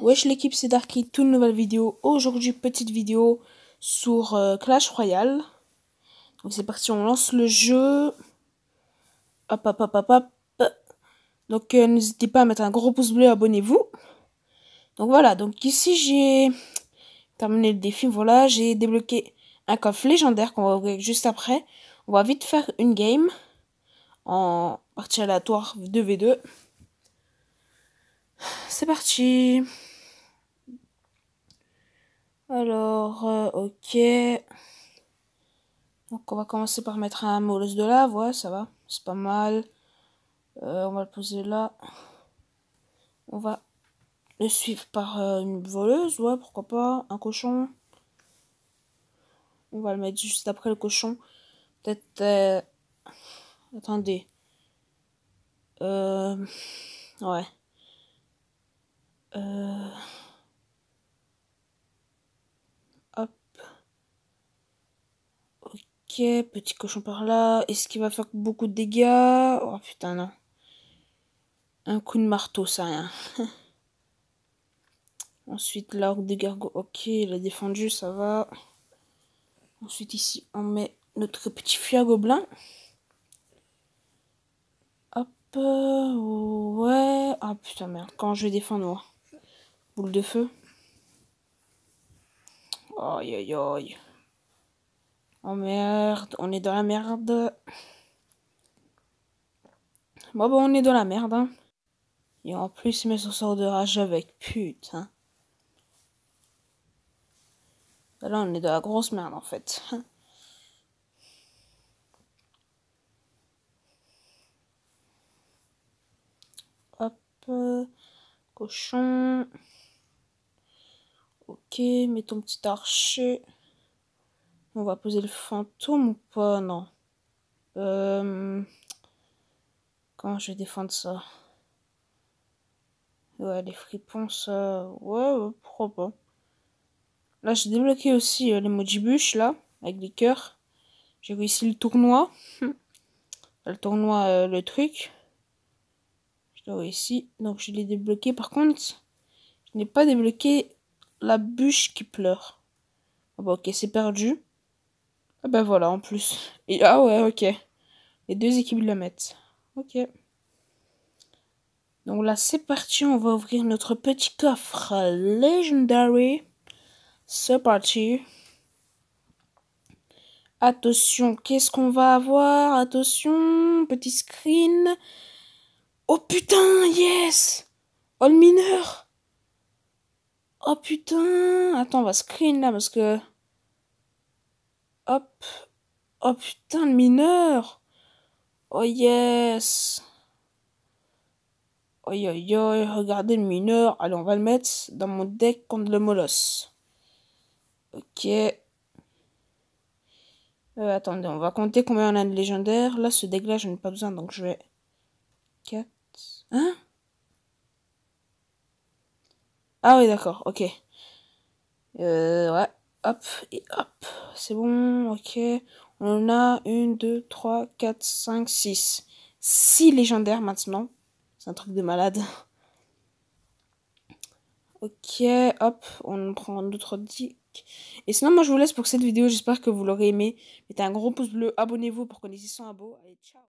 Wesh l'équipe c'est Darky, toute nouvelle vidéo. Aujourd'hui petite vidéo sur euh, Clash Royale. Donc c'est parti, on lance le jeu. Hop hop hop hop hop. Donc euh, n'hésitez pas à mettre un gros pouce bleu, abonnez-vous. Donc voilà, donc ici j'ai terminé le défi, voilà, j'ai débloqué un coffre légendaire qu'on va ouvrir juste après. On va vite faire une game en partie aléatoire 2v2. C'est parti. Alors, euh, ok. Donc on va commencer par mettre un molosse de lave, ouais, ça va, c'est pas mal. Euh, on va le poser là. On va le suivre par euh, une voleuse, ouais, pourquoi pas, un cochon. On va le mettre juste après le cochon. Peut-être... Attendez. Ouais. Euh, hop. Ok, petit cochon par là. Est-ce qu'il va faire beaucoup de dégâts Oh putain, non. Un coup de marteau, ça rien. Ensuite, l'arc de gargots Ok, il a défendu, ça va. Ensuite, ici, on met notre petit fuir gobelin. Hop, euh, ouais. Ah putain, merde, quand je vais défendre, moi de feu. Aïe aïe aïe. Oh merde, on est dans la merde. Bon, bon, on est dans la merde. Hein. Et en plus, son sort de rage avec, putain. Là, on est dans la grosse merde, en fait. Hop. Cochon mets ton petit archer. On va poser le fantôme ou pas Non. Euh... Comment je vais défendre ça Ouais, les fripons, ça... Ouais, pourquoi pas. Là, j'ai débloqué aussi euh, les mojibuches, là, avec les cœurs. J'ai vu ici le tournoi. le tournoi, euh, le truc. Je l'ai ici. Donc, je l'ai débloqué. Par contre, je n'ai pas débloqué la bûche qui pleure. Ah bah ok, c'est perdu. Ah bah voilà, en plus. ah ouais, ok. Les deux équipes le mettent. Ok. Donc là, c'est parti, on va ouvrir notre petit coffre Legendary. C'est parti. Attention, qu'est-ce qu'on va avoir Attention, petit screen. Oh putain, yes All mineur Oh putain Attends, on va screen là parce que... Hop. Oh putain, le mineur Oh yes Oi oi oi, regardez le mineur. Allez, on va le mettre dans mon deck contre le molosse. Ok. Euh, attendez, on va compter combien on a de légendaires. Là, ce deck-là, je n'ai pas besoin, donc je vais... 4... Hein ah oui, d'accord, ok. Euh, ouais. Hop, et hop. C'est bon, ok. On a une, deux, trois, quatre, 5, 6. Six légendaires maintenant. C'est un truc de malade. Ok, hop, on prend d'autres dick Et sinon, moi, je vous laisse pour cette vidéo. J'espère que vous l'aurez aimé. Mettez un gros pouce bleu, abonnez-vous pour qu'on ait 600 abos. Allez, ciao